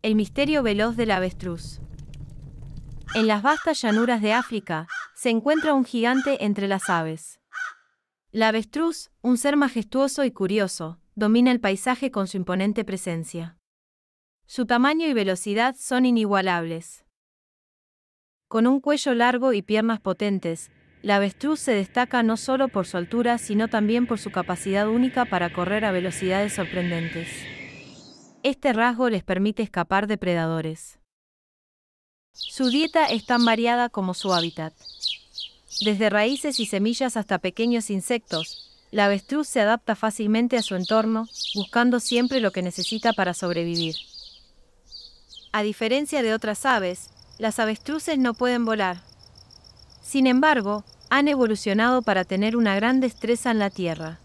El misterio veloz del avestruz. En las vastas llanuras de África, se encuentra un gigante entre las aves. La avestruz, un ser majestuoso y curioso, domina el paisaje con su imponente presencia. Su tamaño y velocidad son inigualables. Con un cuello largo y piernas potentes, la avestruz se destaca no solo por su altura, sino también por su capacidad única para correr a velocidades sorprendentes. Este rasgo les permite escapar de predadores. Su dieta es tan variada como su hábitat. Desde raíces y semillas hasta pequeños insectos, la avestruz se adapta fácilmente a su entorno, buscando siempre lo que necesita para sobrevivir. A diferencia de otras aves, las avestruces no pueden volar. Sin embargo, han evolucionado para tener una gran destreza en la tierra.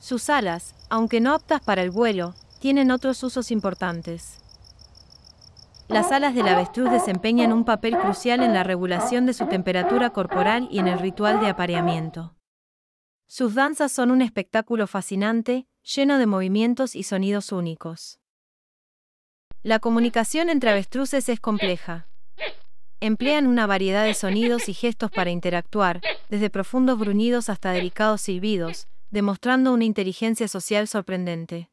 Sus alas, aunque no aptas para el vuelo, tienen otros usos importantes. Las alas del avestruz desempeñan un papel crucial en la regulación de su temperatura corporal y en el ritual de apareamiento. Sus danzas son un espectáculo fascinante, lleno de movimientos y sonidos únicos. La comunicación entre avestruces es compleja. Emplean una variedad de sonidos y gestos para interactuar, desde profundos gruñidos hasta delicados silbidos, demostrando una inteligencia social sorprendente.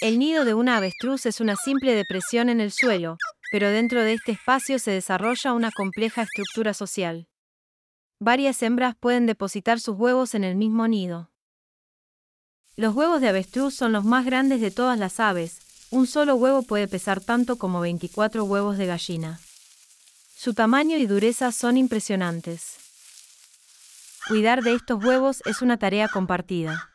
El nido de una avestruz es una simple depresión en el suelo, pero dentro de este espacio se desarrolla una compleja estructura social. Varias hembras pueden depositar sus huevos en el mismo nido. Los huevos de avestruz son los más grandes de todas las aves, un solo huevo puede pesar tanto como 24 huevos de gallina. Su tamaño y dureza son impresionantes. Cuidar de estos huevos es una tarea compartida.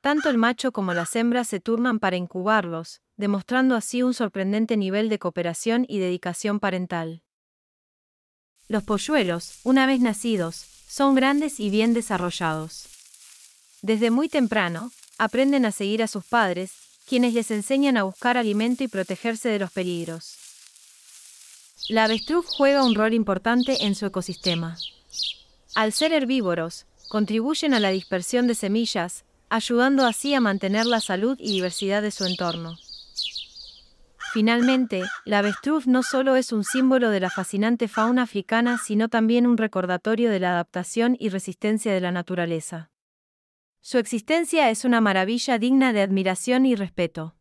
Tanto el macho como las hembras se turnan para incubarlos, demostrando así un sorprendente nivel de cooperación y dedicación parental. Los polluelos, una vez nacidos, son grandes y bien desarrollados. Desde muy temprano, aprenden a seguir a sus padres, quienes les enseñan a buscar alimento y protegerse de los peligros. La avestruz juega un rol importante en su ecosistema. Al ser herbívoros, contribuyen a la dispersión de semillas, ayudando así a mantener la salud y diversidad de su entorno. Finalmente, la avestruz no solo es un símbolo de la fascinante fauna africana, sino también un recordatorio de la adaptación y resistencia de la naturaleza. Su existencia es una maravilla digna de admiración y respeto.